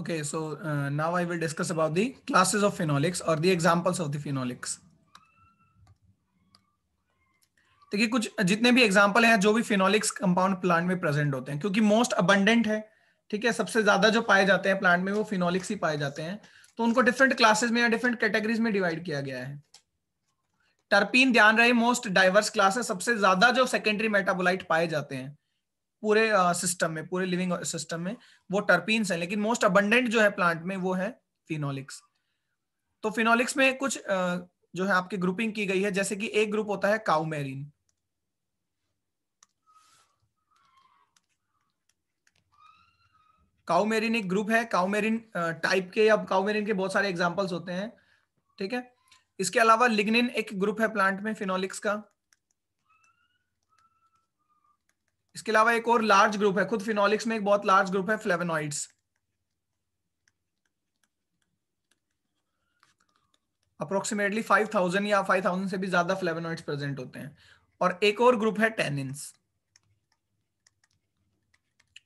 Okay, so uh, now I will discuss about the classes of phenolics or the examples of the phenolics. देखिए कुछ जितने भी example हैं जो भी फिनोलिक्स कंपाउंड प्लांट में प्रेजेंट होते हैं क्योंकि मोस्ट अबंडेंट है ठीक है सबसे ज्यादा जो पाए जाते हैं प्लांट में वो फिनोलिक्स ही पाए जाते हैं तो उनको डिफरेंट क्लासेस में या डिफरेंट कैटेगरीज में डिवाइड किया गया है टर्पीन ध्यान रहे मोस्ट डाइवर्स क्लास है सबसे ज्यादा जो सेकेंडरी मेटाबोलाइट पाए जाते हैं पूरे सिस्टम में पूरे लिविंग सिस्टम में वो टर्पीन्स हैं लेकिन मोस्ट अबंडेंट जो है प्लांट में वो है फिनोलिक्स तो फिनोलिक्स में कुछ uh, जो है आपकी ग्रुपिंग की गई है जैसे कि एक ग्रुप होता है काउमेरिन काउमेरिन एक ग्रुप है काउमेरिन टाइप के या काउमेरिन के बहुत सारे एग्जांपल्स होते हैं ठीक है इसके अलावा लिग्निन एक ग्रुप है प्लांट में फिनोलिक्स का इसके अलावा एक और लार्ज ग्रुप है खुद फिनोलिक्स में एक बहुत लार्ज ग्रुप है फ्लेवेनॉइड्स अप्रोक्सीमेटली 5000 या 5000 से भी ज्यादा फ्लेवेनॉइड्स प्रेजेंट होते हैं और एक और ग्रुप है टेनिन्स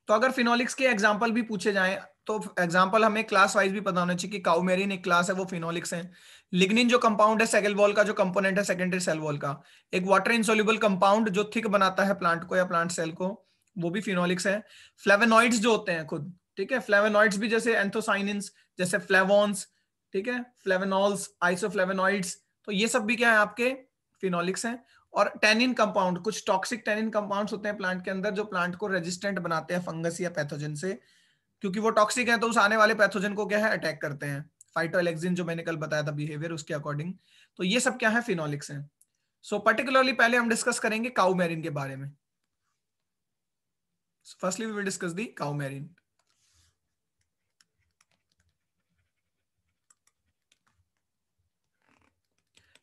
तो अगर फिनोलिक्स के एग्जाम्पल भी पूछे जाए तो एग्जाम्पल हमें क्लास वाइज भी पता होना चाहिए कि काउमेरिन एक क्लास है वो फिनोलिक्स है लिग्निन जो कंपाउंड है सेकेल वॉल का जो कंपोनेंट है सेकेंडरी सेल वॉल का एक वाटर इंसोल्यूबल कंपाउंड जो थिक बनाता है प्लांट को या प्लांट सेल को वो भी फिनोलिक्स है फ्लेवेनॉइड्स जो होते हैं खुद ठीक है फ्लेवेनॉइड्स भी जैसे एंथोसाइनिन्स जैसे फ्लेवॉन्स ठीक है फ्लेवेनॉल्स आइसोफ्लेवेनॉइड्स तो ये सब भी क्या है आपके फिनोलिक्स है और टेनिन कंपाउंड कुछ टॉक्सिक टेनिन कंपाउंड्स होते हैं प्लांट के अंदर जो प्लांट को रेजिस्टेंट बनाते हैं फंगस या पैथोजन से क्योंकि वो टॉक्सिक है तो उस आने वाले पैथोजन को क्या है अटैक करते हैं फाइटो जो मैंने कल बताया था बिहेवियर उसके अकॉर्डिंग तो ये सब क्या है फिनोलिक्स है सो so, पर्टिकुलरली पहले हम डिस्कस करेंगे काउमेरिन के बारे में firstly we will discuss the coumarin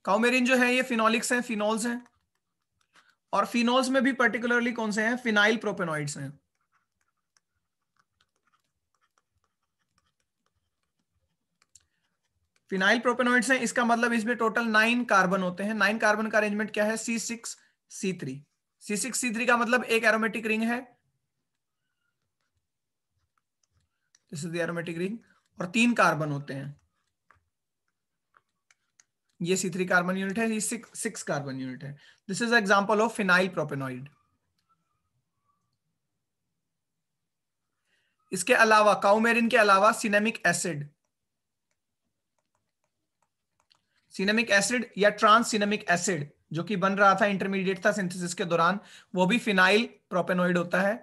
coumarin जो है ये फिनोलिक्स हैं फिनोल्स हैं और फिनोल्स में भी पर्टिकुलरली कौन से हैं फिनाइल प्रोपेनॉइड्स हैं फिनाइल प्रोपेनोइड्स हैं इसका मतलब इसमें टोटल नाइन कार्बन होते हैं नाइन कार्बन का अरेंजमेंट क्या है C six C three C six C three का मतलब एक एरोमेटिक रिंग है this is the aromatic ring और तीन कार्बन होते हैं ये सी थ्री कार्बन यूनिट है ये सिक्स कार्बन यूनिट है this is example of phenyl propanoid इसके अलावा काउमेरिन के अलावा सिनेमिक एसिड सिनेमिक एसिड या ट्रांस सिनेमिक एसिड जो कि बन रहा था इंटरमीडिएट था सिंथेसिस के दौरान वो भी फिनाइल प्रोपेनोइड होता है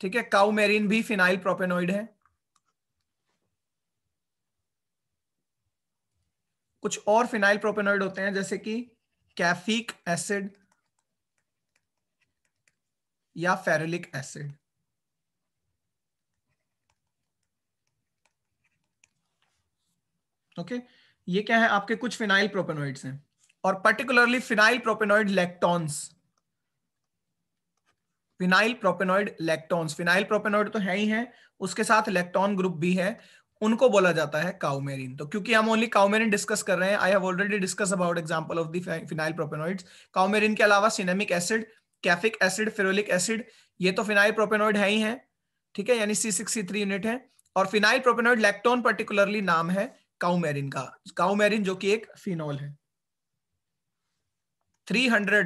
ठीक है काउमेरिन भी फिनाइल प्रोपेनोइड है कुछ और फिनाइल प्रोपेनोइड होते हैं जैसे कि कैफिक एसिड या फेरेलिक एसिड ओके okay? ये क्या है आपके कुछ फिनाइल प्रोपेनोइड्स हैं और particularly phenyl propanoid lactones phenyl propanoid lactones phenyl propanoid तो है ही है उसके साथ इलेक्ट्रॉन ग्रुप भी है उनको बोला जाता है काउमेरिन तो क्योंकि हम ओनली काउमेरिन डिस्कस कर रहे हैं I have already discuss about example of the phenyl propanoids coumarin के अलावा cinnamic acid caffeic acid ferulic acid ये तो फिनाइल प्रोपेनोइड है ही है ठीक है यानी सी सिक्स थ्री यूनिट है और फिनाइल प्रोपेनोइड लैक्टोन पर्टिकुलरली नाम है काउमेरिन का काउमेरिन जो कि एक फिनॉल है 300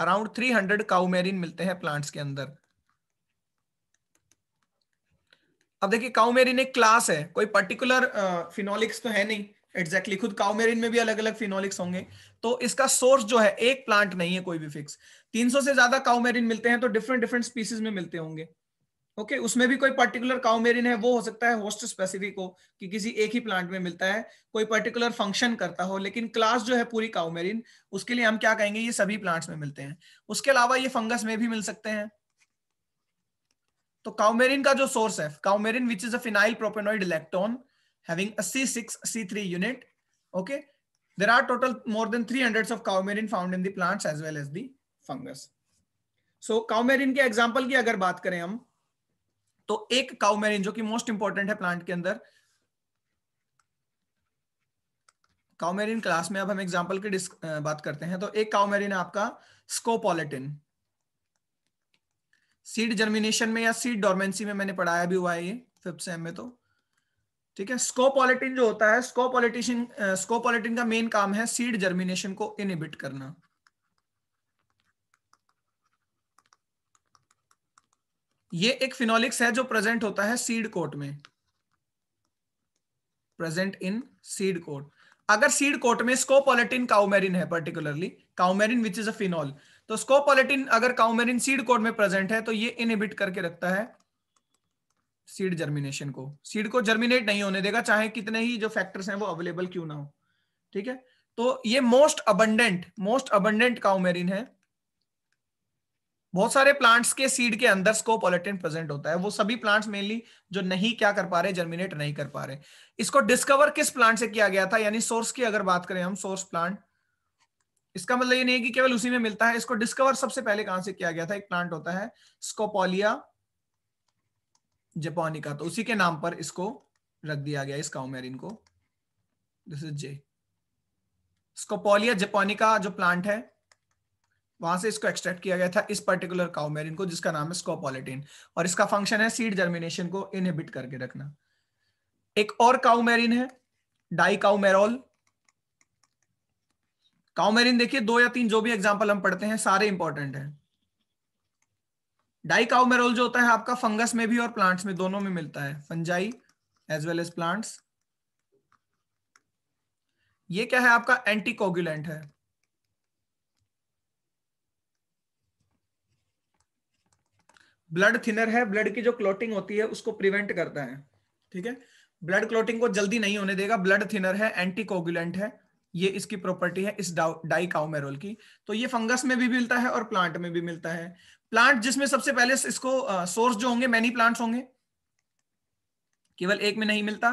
अराउंड 300 काउमेरिन मिलते हैं प्लांट्स के अंदर अब देखिए काउमेरिन एक क्लास है कोई पर्टिकुलर फिनोलिक्स तो है नहीं एग्जैक्टली exactly. खुद काउमेरिन में भी अलग अलग फिनोलिक्स होंगे तो इसका सोर्स जो है एक प्लांट नहीं है कोई भी फिक्स 300 से ज्यादा काउमेरिन मिलते हैं तो डिफरेंट डिफरेंट स्पीसीज में मिलते होंगे ओके okay, उसमें भी कोई पर्टिकुलर काउमेरिन है वो हो सकता है होस्ट स्पेसिफिक हो कि किसी एक ही प्लांट में मिलता है कोई पर्टिकुलर फंक्शन करता हो लेकिन क्लास जो है पूरी काउमेरिन उसके लिए हम क्या कहेंगे ये सभी प्लांट्स में मिलते हैं उसके अलावा ये फंगस में भी मिल सकते हैं तो काउमेरिन का जो सोर्स है coumarin which is a phenyl propanoid electron having C six C three unit okay there are total more than three hundred of coumarin found in the as well as fungus so coumarin के example की अगर बात करें हम तो एक cow marine जो कि मोस्ट इंपॉर्टेंट है प्लांट के अंदर काउमेरिन क्लास में अब हम एग्जाम्पल की बात करते हैं तो एक काउमेरिन आपका स्कोपोलिटिन सीड जर्मिनेशन में या सीड डॉर्मेंसी में मैंने पढ़ाया भी हुआ है ये फिफ्थ सेम में तो ठीक है स्कोपोलिटिन जो होता है स्कोपोलिटिशन स्कोपोलिटिन का मेन काम है सीड जर्मिनेशन को इनिबिट करना ये एक फिनोलिक्स है जो प्रेजेंट होता है सीड कोट में प्रेजेंट इन सीड कोट अगर सीड कोट में स्कोपोलेटिन काउमेरिन है particularly coumarin which is a phenol तो स्कोपोलेटिन अगर काउमेरिन सीड कोट में प्रेजेंट है तो ये इनहिबिट करके रखता है सीड जर्मिनेशन को सीड को जर्मिनेट नहीं होने देगा चाहे कितने ही जो फैक्टर्स हैं वो अवेलेबल क्यों ना हो ठीक है तो ये most abundant most abundant coumarin है बहुत सारे प्लांट्स के सीड के अंदर स्कोपोलेटिन प्रेजेंट होता है वो सभी प्लांट्स मेनली जो नहीं क्या कर पा रहे जर्मिनेट नहीं कर पा रहे इसको डिस्कवर किस प्लांट से किया गया था यानी सोर्स की अगर बात करें हम सोर्स प्लांट इसका मतलब ये नहीं कि केवल उसी में मिलता है इसको डिस्कवर सबसे पहले कहां से किया गया था एक प्लांट होता है स्कोपोलिया जपोनिका तो उसी के नाम पर इसको रख दिया गया इस काउमेरिन को this is J Scopolia japonica जो प्लांट है वहां से इसको एक्सट्रैक्ट किया गया था इस पर्टिकुलर काउमेरिन को जिसका नाम है स्कोपोलिटिन और इसका फंक्शन है सीड जर्मिनेशन को इनहिबिट करके रखना एक और काउमेरिन है डाई काउमेरोल काउमेरिन देखिए दो या तीन जो भी एग्जाम्पल हम पढ़ते हैं सारे इंपॉर्टेंट है डाई काउमेरोल जो होता है आपका फंगस में भी और प्लांट्स में दोनों में मिलता है fungi as well as plants ये क्या है आपका एंटीकोगुलेंट है ब्लड थिनर है ब्लड की जो क्लोटिंग होती है उसको प्रिवेंट करता है ठीक है ब्लड क्लोटिंग को जल्दी नहीं होने देगा ब्लड थिनर है एंटीकोगुलेंट है ये इसकी प्रॉपर्टी है इस डाई काउमेरोल की तो ये फंगस में भी मिलता है और प्लांट में भी मिलता है प्लांट जिसमें सबसे पहले इसको सोर्स जो होंगे मैनी प्लांट्स होंगे केवल एक में नहीं मिलता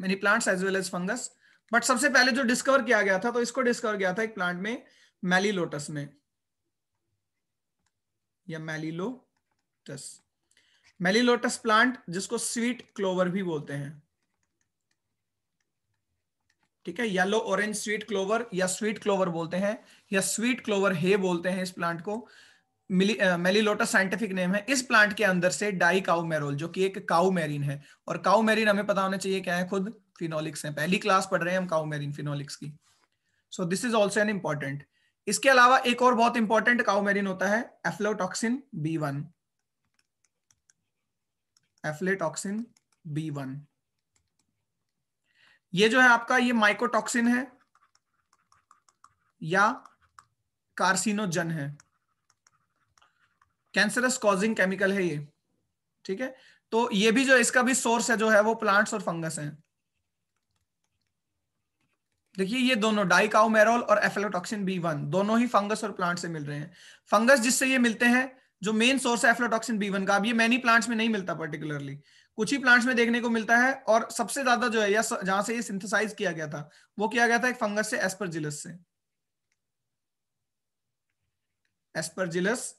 many plants as well as fungus but सबसे पहले जो डिस्कवर किया गया था तो इसको डिस्कवर किया था एक प्लांट में मैली लोटस में या मेलिलोटस मेलिलोटस प्लांट जिसको स्वीट क्लोवर भी बोलते हैं ठीक है येलो ऑरेंज स्वीट क्लोवर या स्वीट क्लोवर बोलते हैं या स्वीट क्लोवर हे बोलते हैं इस प्लांट को मेलीलोटस साइंटिफिक नेम है इस प्लांट के अंदर से डाई काउ मेरोल जो कि एक काउ मेरीन है और काउ मेरीन हमें पता होना चाहिए क्या है खुद फिनोलिक्स है पहली क्लास पढ़ रहे हैं हम काउ मेरीन फिनोलिक्स की so this is also an important इसके अलावा एक और बहुत इंपॉर्टेंट काउमेरिन होता है aflatoxin B one aflatoxin B one ये जो है आपका ये माइकोटॉक्सिन है या कार्सिनोजन है कैंसरस कॉजिंग केमिकल है ये ठीक है तो ये भी जो इसका भी सोर्स है जो है वो प्लांट्स और फंगस हैं देखिए ये दोनों डाइकाउमेरॉल और एफेलोटॉक्सिन बी वन दोनों ही फंगस और प्लांट से मिल रहे हैं फंगस जिससे ये मिलते हैं जो मेन सोर्स है एफ्लोटॉक्सिन बी वन का अब ये मैनी प्लांट्स में नहीं मिलता पर्टिकुलरली कुछ ही प्लांट्स में देखने को मिलता है और सबसे ज्यादा जो है या जहां से ये सिंथेसाइज किया गया था वो किया गया था एक फंगस से एस्परजिलस से एस्परजिलस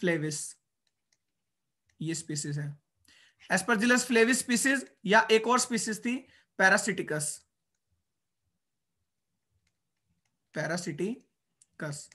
फ्लेविस ये स्पीसीज है एस्परजिलस फ्लेविस स्पीसीज या एक और स्पीसीज थी पैरासिटिकस पैरासिटिकस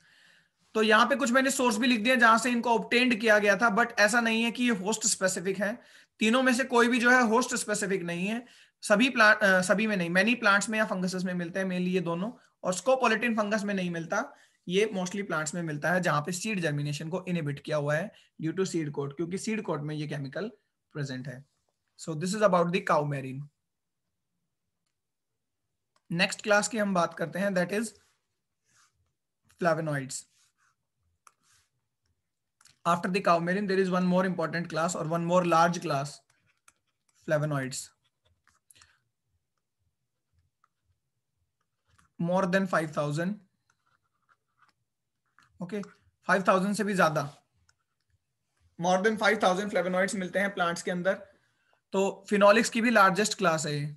तो यहां पे कुछ मैंने सोर्स भी लिख दिया जहां से इनको ऑप्टेंड किया गया था बट ऐसा नहीं है कि ये होस्ट स्पेसिफिक है तीनों में से कोई भी जो है होस्ट स्पेसिफिक नहीं है सभी प्लांट सभी में नहीं मैनी प्लांट्स में या फंगसेस में मिलते हैं मेनली ये दोनों और स्कोपोलिटिन फंगस में नहीं मिलता ये मोस्टली प्लांट्स में मिलता है जहां पे सीड जर्मिनेशन को इनिबिट किया हुआ है ड्यू टू सीड कोट क्योंकि सीड कोट में ये केमिकल प्रेजेंट है so this is about the coumarin next class की हम बात करते हैं that is flavonoids. After the coumarin, there is one more important class or one more large class, flavonoids. More than 5,000. Okay, 5,000 se bhi zyada more than 5,000 flavonoids milte hain plants ke andar to phenolics ki bhi largest class hai ये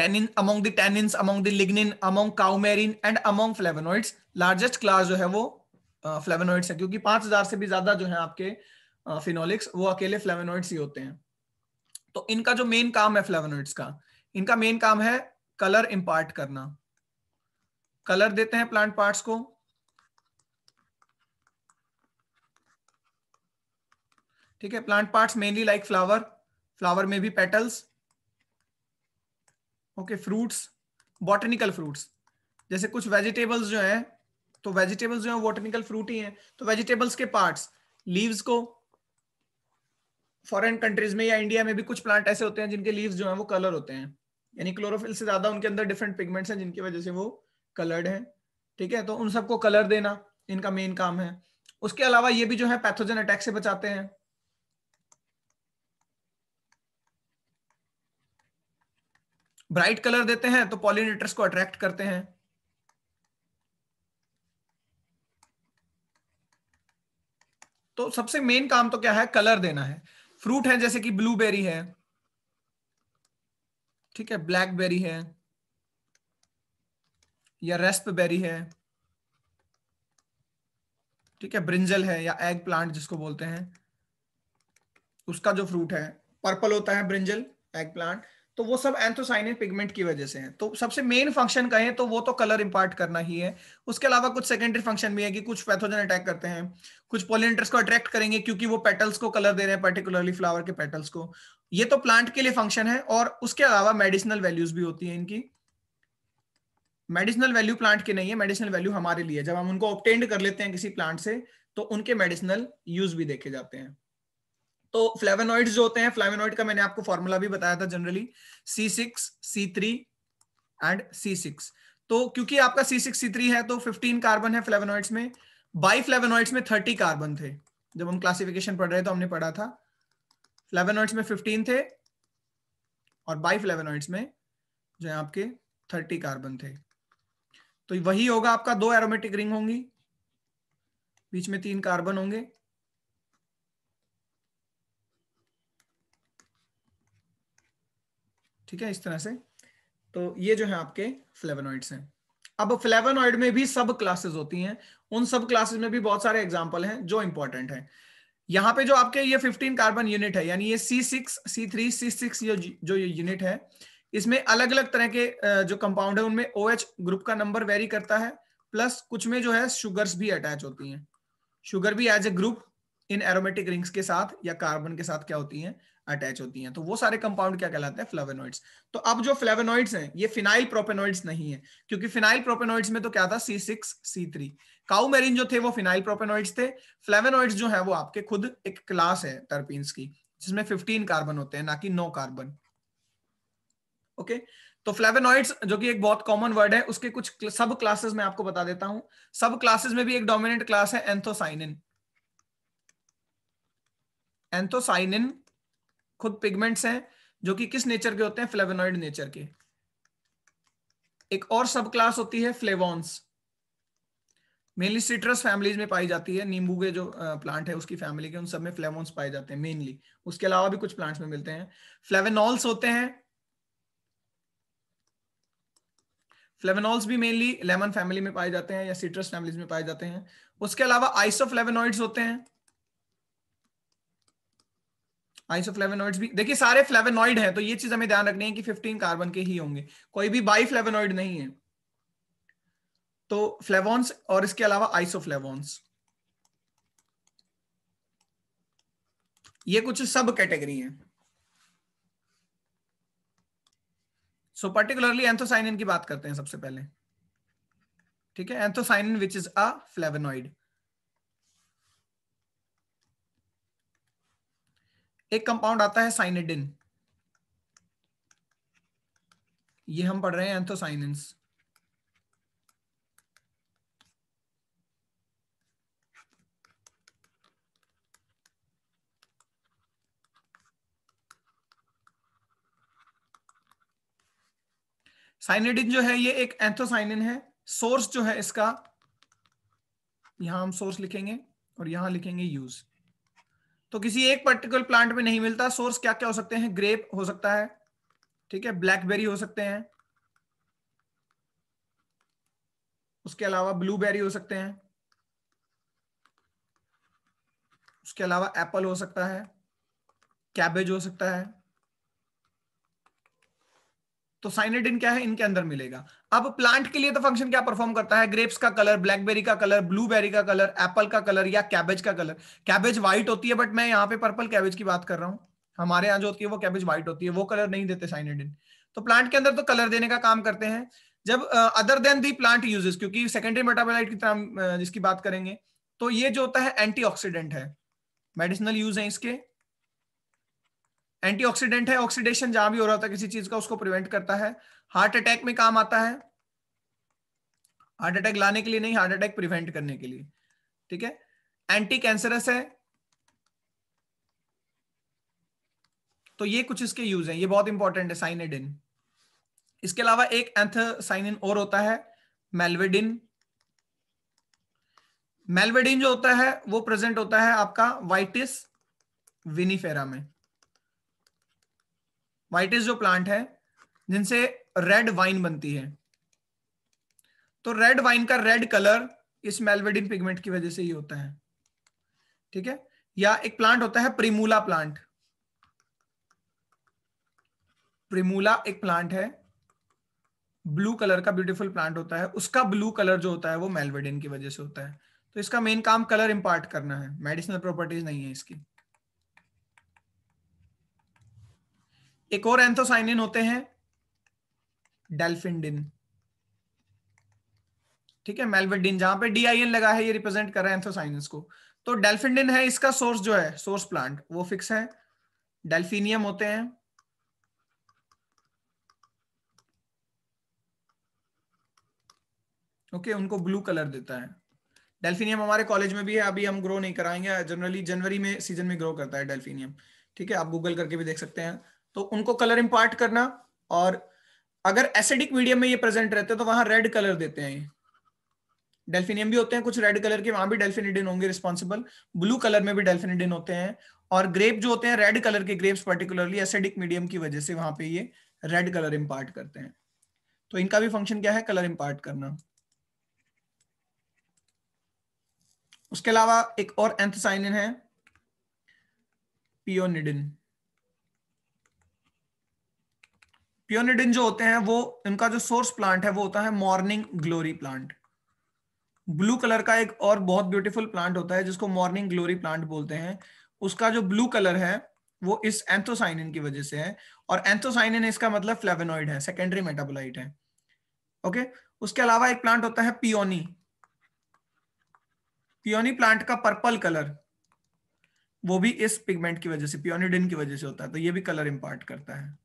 tannin among the tannins among the lignin among cowmerin and among flavonoids जो है वो flavonoids uh, है क्योंकि पांच हजार से भी ज्यादा जो है आपके फिनोलिक्स uh, वो अकेले फ्लेवेनोइड्स ही होते हैं तो इनका जो मेन काम है फ्लेवेनोइड्स का इनका मेन काम है कलर इम्पार्ट करना कलर देते हैं प्लांट पार्ट्स को ठीक है plant parts mainly like flower flower में भी petals okay fruits botanical fruits जैसे कुछ वेजिटेबल्स जो है तो वेजिटेबल्स जो है बॉटनिकल फ्रूट ही है तो वेजिटेबल्स के पार्ट्स लीव्स को फॉरेन कंट्रीज में या इंडिया में भी कुछ प्लांट ऐसे होते हैं जिनके लीव्स जो है वो कलर होते हैं यानी क्लोरोफिल से ज्यादा उनके अंदर डिफरेंट पिगमेंट्स हैं जिनकी वजह से वो कलर्ड हैं ठीक है तो उन सबको कलर देना इनका मेन काम है उसके अलावा ये भी जो है पैथोजन अटैक से बचाते हैं ब्राइट कलर देते हैं तो पॉलिनेटर्स को अट्रैक्ट करते हैं तो सबसे मेन काम तो क्या है कलर देना है फ्रूट है जैसे कि ब्लूबेरी है ठीक है ब्लैकबेरी है या रेस्पबेरी है ठीक है ब्रिंजल है या एग प्लांट जिसको बोलते हैं उसका जो फ्रूट है पर्पल होता है ब्रिंजल एग प्लांट तो वो सब एंथोसाइनिन पिगमेंट की वजह से हैं तो सबसे मेन फंक्शन कहें तो वो तो कलर इम्पार्ट करना ही है उसके अलावा कुछ सेकेंडरी फंक्शन भी है कि कुछ पैथोजन अटैक करते हैं कुछ पोलिनेटर्स को अट्रैक्ट करेंगे क्योंकि वो पेटल्स को कलर दे रहे हैं पर्टिकुलरली फ्लावर के पेटल्स को ये तो प्लांट के लिए फंक्शन है और उसके अलावा मेडिसिनल वैल्यूज भी होती है इनकी मेडिसिनल वैल्यू प्लांट के नहीं है मेडिसिनल वैल्यू हमारे लिए जब हम उनको ऑप्टेंड कर लेते हैं किसी प्लांट से तो उनके मेडिसिनल यूज भी देखे जाते हैं तो फ्लेवेनॉइड जो होते हैं फ्लेवेनॉइड का मैंने आपको फॉर्मूला भी बताया था generally C six C three and C six तो क्योंकि आपका सी सिक्स सी थ्री है तो फिफ्टीन कार्बन है फ्लेवेनॉइड्स में बाई फ्लेवेनॉइड्स में थर्टी कार्बन थे जब हम क्लासिफिकेशन पढ़ रहे तो हमने पढ़ा था फ्लेवेनॉइड्स में फिफ्टीन थे और बाई फ्लेवेनॉइड्स में जो है आपके थर्टी कार्बन थे तो वही होगा आपका दो एरोमेटिक रिंग होंगी बीच में तीन कार्बन होंगे ठीक है इस तरह से तो ये जो है आपके फ्लेवनॉइड्स हैं अब फ्लेवनॉइड में भी सब क्लासेस होती हैं उन सब क्लासेस में भी बहुत सारे एग्जाम्पल हैं जो इंपॉर्टेंट हैं यहाँ पे जो आपके ये 15 कार्बन यूनिट है यानी ये C6, C3, C6 ये जो ये यूनिट है इसमें अलग अलग तरह के जो कंपाउंड है उनमें ओ OH ग्रुप का नंबर वेरी करता है प्लस कुछ में जो है शुगर्स भी अटैच होती हैं शुगर भी as a group in aromatic rings के साथ या कार्बन के साथ क्या होती हैं अटैच होती हैं तो वो सारे कंपाउंड क्या कहलाते हैं फ्लेवेनोइड्स तो अब जो फ्लेवेनोइड्स हैं ये फिनाइल प्रोपेनोइड्स नहीं है क्योंकि फिनाइल प्रोपेनोइड्स में तो क्या था सी सिक्स सी थ्री काउमेरिन जो थे वो फिनाइल प्रोपेनोइड्स थे फ्लेवेनोइड्स जो है वो आपके खुद एक क्लास है टर्पीन्स की जिसमें फिफ्टीन कार्बन होते हैं ना कि नो कार्बन ओके तो फ्लेवेनोइड्स जो कि एक बहुत कॉमन वर्ड है उसके कुछ सब क्लासेस में आपको बता देता हूं सब क्लासेस में भी एक डोमिनेंट क्लास है एंथोसाइनिन एंथोसाइनिन खुद पिगमेंट्स हैं जो कि किस नेचर के होते हैं फ्लेवोनॉइड नेचर के एक और सब क्लास होती है फ्लेवॉन्स मेनली सिट्रस फैमिलीज में पाई जाती है नींबू के जो प्लांट है उसकी फैमिली के उन सब में फ्लेवॉन्स पाए जाते हैं मेनली उसके अलावा भी कुछ प्लांट्स में मिलते हैं फ्लेवेनॉल्स होते हैं फ्लेवेनॉल्स भी मेनली लेमन फैमिली में पाए जाते हैं या सिट्रस फैमिलीज में पाए जाते हैं उसके अलावा आइसोफ्लेवेनॉइड्स होते हैं आइसोफ्लेवेनॉइड्स भी देखिए सारे फ्लेवेनॉइड हैं तो ये चीज हमें ध्यान रखनी है कि 15 कार्बन के ही होंगे कोई भी बाई फ्लेवेनॉइड नहीं है तो फ्लेवॉन्स और इसके अलावा आइसोफ्लेवॉन्स ये कुछ सब कैटेगरी है सो पर्टिकुलरली एंथोसाइनिन की बात करते हैं सबसे पहले ठीक है anthocyanin which is a flavonoid एक कंपाउंड आता है साइनेडिन ये हम पढ़ रहे हैं एंथोसाइनेंस साइनेडिन जो है ये एक एंथोसाइनिन है सोर्स जो है इसका यहां हम सोर्स लिखेंगे और यहां लिखेंगे यूज तो किसी एक पर्टिकुलर प्लांट में नहीं मिलता सोर्स क्या क्या हो सकते हैं ग्रेप हो सकता है ठीक है ब्लैकबेरी हो सकते हैं उसके अलावा ब्लूबेरी हो सकते हैं उसके अलावा एप्पल हो सकता है कैबेज हो सकता है तो साइनेडिन क्या है इनके अंदर मिलेगा अब प्लांट के लिए तो फंक्शन क्या परफॉर्म करता है ग्रेप्स का कलर ब्लैकबेरी का कलर ब्लूबेरी का कलर एप्पल का कलर या कैबेज का कलर कैबेज व्हाइट होती है बट मैं यहाँ पे पर्पल कैबेज की बात कर रहा हूँ हमारे यहाँ जो होती है वो कैबेज व्हाइट होती है वो कलर नहीं देते साइनेडिन तो प्लांट के अंदर तो कलर देने का काम करते हैं जब other than the plant uses क्योंकि सेकेंडरी मेटाबोलाइट की तरह जिसकी बात करेंगे तो ये जो होता है एंटीऑक्सीडेंट है मेडिसिनल यूज है इसके एंटीऑक्सीडेंट है ऑक्सीडेशन जहां भी हो रहा होता है किसी चीज का उसको प्रिवेंट करता है हार्ट अटैक में काम आता है हार्ट अटैक लाने के लिए नहीं हार्ट अटैक प्रिवेंट करने के लिए ठीक है एंटी कैंसरस है तो ये कुछ इसके यूज हैं ये बहुत इंपॉर्टेंट है साइनेडिन इसके अलावा एक एंथसाइनिन और होता है मेलवेडिन मेलवेडिन जो होता है वो प्रेजेंट होता है आपका वाइटिस विनीफेरा में वाइटिस जो प्लांट है जिनसे रेड वाइन बनती है तो रेड वाइन का रेड कलर इस मेलवेडिन पिगमेंट की वजह से ही होता है ठीक है या एक प्लांट होता है प्रिमूला प्लांट प्रिमूला एक प्लांट है ब्लू कलर का ब्यूटीफुल प्लांट होता है उसका ब्लू कलर जो होता है वो मेलवेडिन की वजह से होता है तो इसका मेन काम कलर इंपार्ट करना है मेडिसिनल प्रॉपर्टीज नहीं है इसकी एक और एंथोसाइनिन होते हैं डेल्फिनडिन ठीक है मेलवेडिन जहां पे डी आई एन लगा है ये रिप्रेजेंट कर रहा है एंथोसाइनिस को तो डेल्फिनडिन है इसका सोर्स जो है सोर्स प्लांट वो फिक्स है डेल्फिनियम होते हैं ओके उनको ब्लू कलर देता है डेल्फिनियम हमारे कॉलेज में भी है अभी हम ग्रो नहीं कराएंगे जनरली जनवरी में सीजन में ग्रो करता है डेल्फिनियम ठीक है आप गूगल करके भी देख सकते हैं तो उनको कलर इम्पार्ट करना और अगर एसिडिक मीडियम में ये प्रेजेंट रहते हैं तो वहां रेड कलर देते हैं डेल्फिनियम भी होते हैं कुछ रेड कलर के वहां भी डेल्फिनिडिन होंगे रिस्पॉन्सिबल ब्लू कलर में भी डेल्फिनिडिन होते हैं और ग्रेप जो होते हैं रेड कलर के ग्रेप्स पर्टिकुलरली एसिडिक मीडियम की वजह से वहां पे ये रेड कलर इम्पार्ट करते हैं तो इनका भी फंक्शन क्या है कलर इम्पार्ट करना उसके अलावा एक और एंथसाइनिन है पियोनिडिन प्योनिडिन जो होते हैं वो इनका जो सोर्स प्लांट है वो होता है morning glory plant blue colour का एक और बहुत ब्यूटीफुल प्लांट होता है जिसको मॉर्निंग ग्लोरी प्लांट बोलते हैं उसका जो ब्लू कलर है वो इस एंथोसाइनिन की वजह से है और एंथोसाइनिन इसका मतलब फ्लेवेनॉइड है सेकेंडरी मेटाबोलाइट है ओके उसके अलावा एक प्लांट होता है पियोनी पियोनी प्लांट का पर्पल कलर वो भी इस पिगमेंट की वजह से पियोनिडिन की वजह से होता है तो ये भी कलर इंपार्ट करता है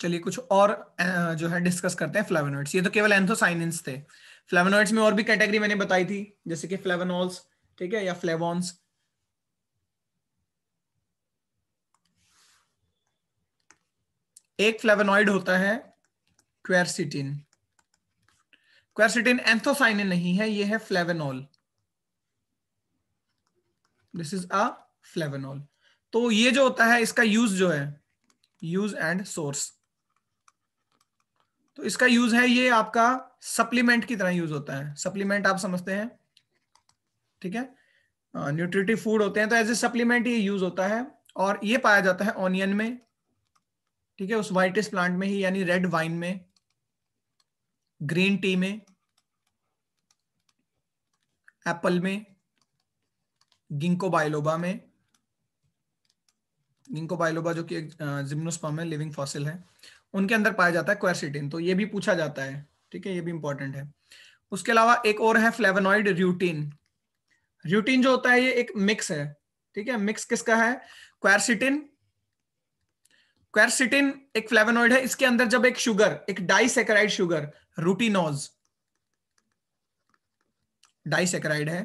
चलिए कुछ और जो है डिस्कस करते हैं फ्लेवोनॉइड्स ये तो केवल एंथोसाइनिंस थे फ्लेवोनॉइड्स में और भी कैटेगरी मैंने बताई थी जैसे कि फ्लेवोनॉल्स ठीक है या फ्लेवॉन्स एक फ्लेवेनोइड होता है क्वेरसिटिन क्वेरसिटिन एंथोसाइनिन नहीं है ये है flavonol this is a flavonol तो ये जो होता है इसका यूज जो है यूज एंड सोर्स तो इसका यूज है ये आपका सप्लीमेंट की तरह यूज होता है सप्लीमेंट आप समझते हैं ठीक है न्यूट्रिटिव फूड होते हैं तो एज ए सप्लीमेंट ये यूज होता है और ये पाया जाता है ऑनियन में ठीक है उस व्हाइटेस्ट प्लांट में ही यानी रेड वाइन में ग्रीन टी में एप्पल में गिंको बायलोबा में गिंको बायलोबा जो कि जिम्नोस्पर्म है लिविंग फॉसिल है उनके अंदर पाया जाता है क्वेरसिटिन तो ये भी पूछा जाता है ठीक है ये भी इंपॉर्टेंट है उसके अलावा एक और है फ्लेवनॉइड रूटीन रूटीन जो होता है ये एक मिक्स है ठीक है मिक्स किसका है क्वेरसिटिन क्वेरसिटिन एक फ्लेवनॉइड है इसके अंदर जब एक शुगर एक डाइसेकेराइड शुगर रूटीनोज डाइसेकेराइड है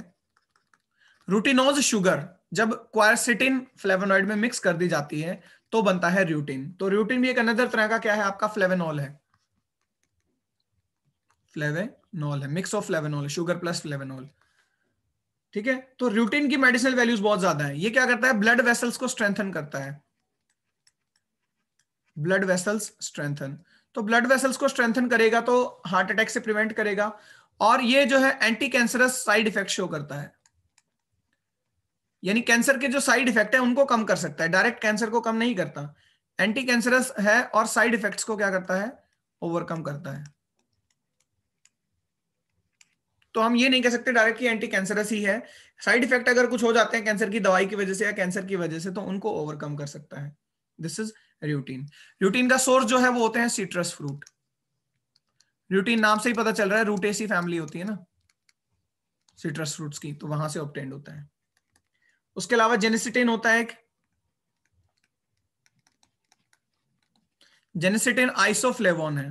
रूटीनोज शुगर जब क्वारसिटिन फ्लेवेनोइड में मिक्स कर दी जाती है तो बनता है रूटीन तो रूटीन भी एक अनदर तरह का क्या है आपका फ्लेवेनॉल है फ्लेवेनॉल है mix of flavonol sugar plus flavonol ठीक है तो रूटीन की मेडिसिनल वैल्यूज बहुत ज्यादा है ये क्या करता है ब्लड वेसल्स को स्ट्रेंथन करता है ब्लड वेसल्स स्ट्रेंथन तो ब्लड वेसल्स को स्ट्रेंथन करेगा तो हार्ट अटैक से प्रिवेंट करेगा और ये जो है anti cancerous side effect show करता है यानी कैंसर के जो साइड इफेक्ट है उनको कम कर सकता है डायरेक्ट कैंसर को कम नहीं करता एंटी कैंसरस है और साइड इफेक्ट्स को क्या करता है ओवरकम करता है तो हम ये नहीं कह सकते डायरेक्ट कि एंटी कैंसरस ही है साइड इफेक्ट अगर कुछ हो जाते हैं कैंसर की दवाई की वजह से या कैंसर की वजह से तो उनको ओवरकम कर सकता है दिस इज रूटीन रूटीन का सोर्स जो है वो होते हैं सिट्रस फ्रूट रूटीन नाम से ही पता चल रहा है रूटेसी फैमिली होती है ना सिट्रस फ्रूट्स की तो वहां से ऑप्टेंड होता है उसके अलावा जेनेसिटेन होता है जेनेसिटेन आइसोफ्लेवोन है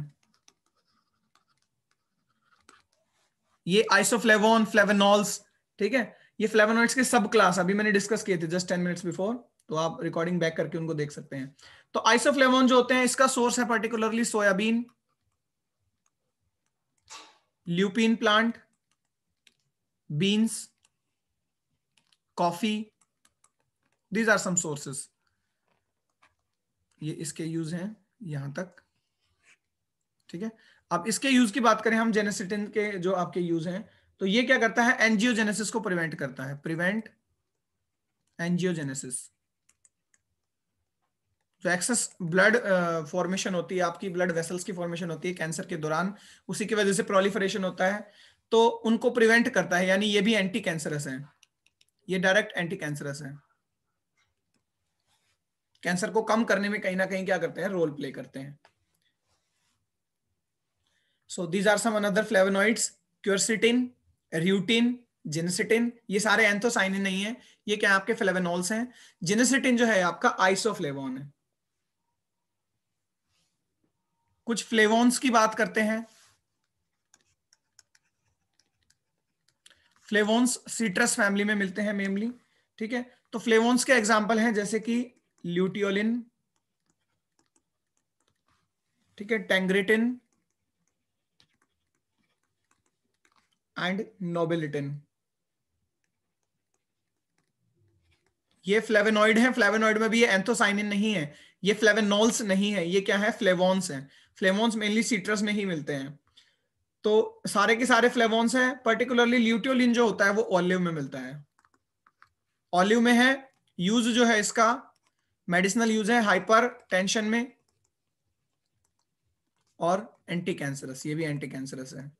ये आइसोफ्लेवोन फ्लेवेनॉल्स ठीक है ये फ्लेवेनॉइड्स के सब क्लास अभी मैंने डिस्कस किए थे जस्ट टेन मिनट्स बिफोर तो आप रिकॉर्डिंग बैक करके उनको देख सकते हैं तो आइसोफ्लेवोन जो होते हैं इसका सोर्स है particularly soybean lupin plant beans coffee these are some sources ये इसके यूज हैं यहां तक ठीक है अब इसके यूज की बात करें हम जेनेसिटिन के जो आपके यूज हैं तो ये क्या करता है एनजीओजेनेसिस को प्रिवेंट करता है प्रिवेंट एनजीओजेनेसिस जो एक्सेस ब्लड फॉर्मेशन होती है आपकी ब्लड वेसल्स की फॉर्मेशन होती है कैंसर के दौरान उसी की वजह से प्रोलिफरेशन होता है तो उनको प्रिवेंट करता है यानी ये भी एंटी कैंसरस है ये डायरेक्ट एंटी कैंसरस है कैंसर को कम करने में कहीं ना कहीं क्या करते हैं रोल प्ले करते हैं so these are some another flavonoids quercetin rutin genistein ये सारे एंथोसाइन नहीं है ये क्या आपके फ्लेवेनोल्स हैं जिनसिटिन जो है आपका आइसोफ्लेवोन है कुछ फ्लेवोन्स की बात करते हैं फ्लेवोन्स सीट्रस फैमिली में मिलते हैं मेनली ठीक है तो फ्लेवोन्स के एग्जाम्पल हैं जैसे कि ल्यूटियोलिन ठीक है टेंग्रेटिन एंड नोबेलिटिन ये फ्लेवेनॉइड है फ्लेवेनॉइड में भी ये एंथोसाइनिन नहीं है ये फ्लेवेनोल्स नहीं है ये क्या है फ्लेवॉन्स है फ्लेवॉन्स मेनली सीट्रस में ही मिलते हैं तो सारे के सारे फ्लेवॉन्स हैं पर्टिकुलरली ल्यूटियोलिन जो होता है वो ऑलिव में मिलता है ऑलिव में है यूज जो है इसका मेडिसिनल यूज है हाइपर टेंशन में और एंटी कैंसरस ये भी एंटी कैंसरस है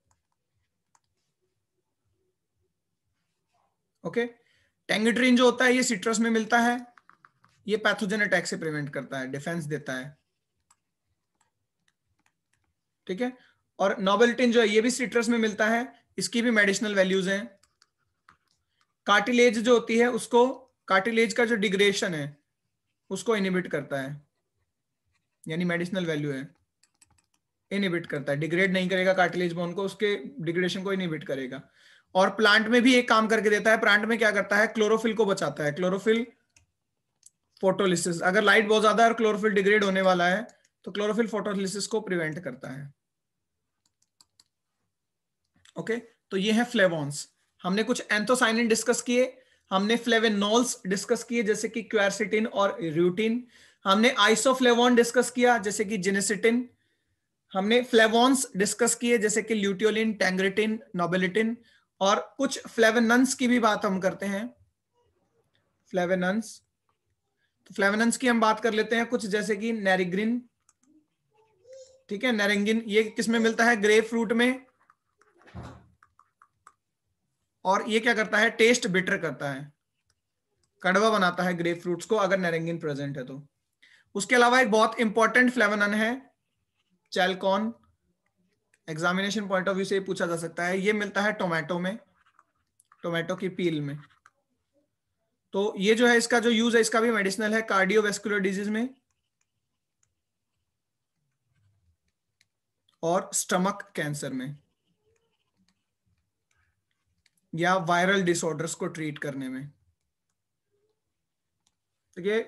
ओके टेंगिट्रीन जो होता है ये सिट्रस में मिलता है ये पैथोजन अटैक से प्रिवेंट करता है डिफेंस देता है ठीक है और नोबेल्टिन जो है ये भी सिट्रस में मिलता है इसकी भी मेडिसिनल वैल्यूज हैं कार्टिलेज जो होती है उसको कार्टिलेज का जो डिग्रेशन है उसको इनिबिट करता है यानी मेडिसिनल वैल्यू है इनिबिट करता है डिग्रेड नहीं करेगा कार्टिलेज बोन को उसके डिग्रेडेशन को इनिबिट करेगा और प्लांट में भी एक काम करके देता है प्लांट में क्या करता है क्लोरोफिल को बचाता है क्लोरोफिल फोटोलिसिस अगर लाइट बहुत ज्यादा है और क्लोरोफिल डिग्रेड होने वाला है तो क्लोरोफिल फोटोलिसिस को प्रिवेंट करता है ओके तो ये है फ्लेवॉन्स हमने कुछ एंथोसाइनिन डिस्कस किए हमने फ्लेवेनॉल्स डिस्कस किए जैसे कि क्वेरसिटिन और रूटीन हमने आइसोफ्लेवॉन डिस्कस किया जैसे कि जिनेसिटिन हमने फ्लेवॉन्स डिस्कस किए जैसे कि ल्यूटियोलिन टेंग्रेटिन नोबेलिटिन और कुछ फ्लेवेनंस की भी बात हम करते हैं फ्लेवेनंस तो फ्लेवेनंस की हम बात कर लेते हैं कुछ जैसे कि नेरिग्रिन ठीक है नेरेंगिन ये किसमें मिलता है ग्रे फ्रूट में और ये क्या करता है टेस्ट बेटर करता है कड़वा बनाता है ग्रेप फ्रूट को अगर नरेंगिन प्रेजेंट है तो उसके अलावा एक बहुत इंपॉर्टेंट फ्लेवन है chalcone examination point of view से पूछा जा सकता है ये मिलता है टोमेटो में टोमेटो की पील में तो ये जो है इसका जो यूज है इसका भी मेडिसिनल है कार्डियोवेस्कुलर डिजीज में और स्टमक कैंसर में या वायरल डिसऑर्डर्स को ट्रीट करने में ठीक है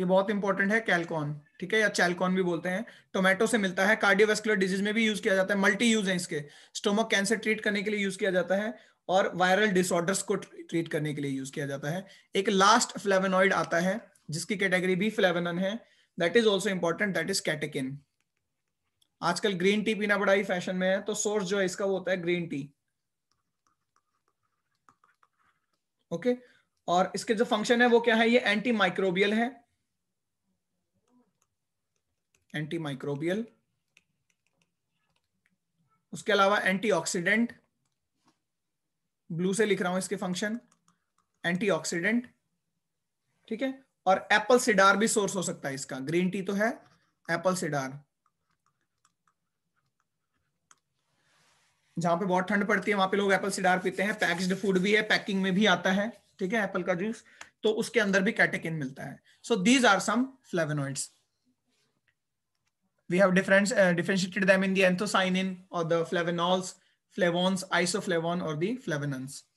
ये बहुत इंपॉर्टेंट है कैलकॉन ठीक है या चैलकॉन भी बोलते हैं टोमेटो से मिलता है कार्डियोवेस्कुलर डिजीज में भी यूज किया जाता है मल्टी यूज है इसके स्टोमक कैंसर ट्रीट करने के लिए यूज किया जाता है और वायरल डिसऑर्डर्स को ट्रीट करने के लिए यूज किया जाता है एक लास्ट फ्लेवेनॉइड आता है जिसकी कैटेगरी भी फ्लेवेन है that is also important that is catechin आजकल ग्रीन टी पीना बड़ा ही फैशन में है तो सोर्स जो है इसका वो होता है ग्रीन टी ओके और इसके जो फंक्शन है वो क्या है ये एंटी माइक्रोबियल है एंटी माइक्रोबियल उसके अलावा एंटीऑक्सीडेंट ब्लू से लिख रहा हूं इसके फंक्शन एंटीऑक्सीडेंट ठीक है और एप्पल सिडार भी सोर्स हो सकता है इसका ग्रीन टी तो है एप्पल सिडार जहां पे बहुत ठंड पड़ती है वहां पे लोग एप्पल सिडार पीते हैं पैक्ड फूड भी है पैकिंग में भी आता है ठीक है एप्पल का जूस तो उसके अंदर भी कैटेकिन मिलता है so these are some flavonoids we have difference differentiated them in the anthocyanin और द फ्लेवेनॉल्स फ्लेवोन्स आइसोफ्लेवोन और द फ्लेवेनन्स